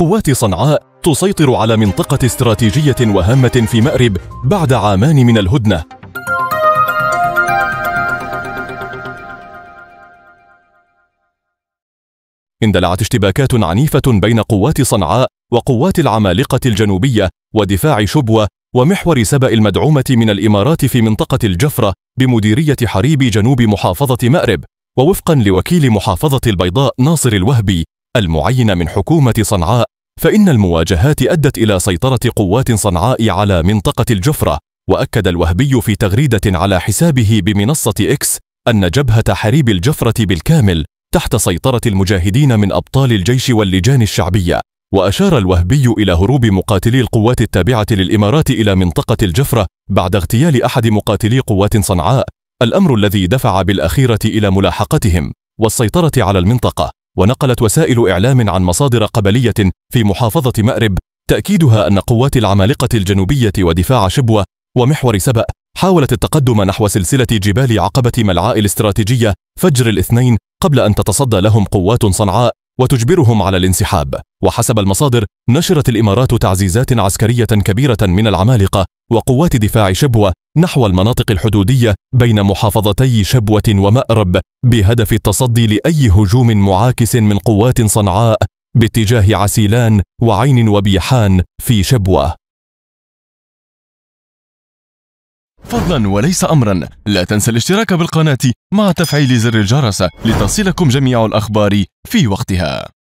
قوات صنعاء تسيطر على منطقة استراتيجية وهامة في مأرب بعد عامان من الهدنة اندلعت اشتباكات عنيفة بين قوات صنعاء وقوات العمالقة الجنوبية ودفاع شبوة ومحور سبأ المدعومة من الإمارات في منطقة الجفرة بمديرية حريب جنوب محافظة مأرب ووفقا لوكيل محافظة البيضاء ناصر الوهبي المعين من حكومة صنعاء فإن المواجهات أدت إلى سيطرة قوات صنعاء على منطقة الجفرة وأكد الوهبي في تغريدة على حسابه بمنصة إكس أن جبهة حريب الجفرة بالكامل تحت سيطرة المجاهدين من أبطال الجيش واللجان الشعبية وأشار الوهبي إلى هروب مقاتلي القوات التابعة للإمارات إلى منطقة الجفرة بعد اغتيال أحد مقاتلي قوات صنعاء الأمر الذي دفع بالأخيرة إلى ملاحقتهم والسيطرة على المنطقة ونقلت وسائل إعلام عن مصادر قبلية في محافظة مأرب تأكيدها أن قوات العمالقة الجنوبية ودفاع شبوة ومحور سبأ حاولت التقدم نحو سلسلة جبال عقبة ملعاء الاستراتيجية فجر الاثنين قبل أن تتصدى لهم قوات صنعاء وتجبرهم على الانسحاب وحسب المصادر نشرت الإمارات تعزيزات عسكرية كبيرة من العمالقة وقوات دفاع شبوة نحو المناطق الحدودية بين محافظتي شبوة ومأرب بهدف التصدي لأي هجوم معاكس من قوات صنعاء باتجاه عسيلان وعين وبيحان في شبوة فضلا وليس أمرا لا تنسى الاشتراك بالقناة مع تفعيل زر الجرس لتصلكم جميع الأخبار في وقتها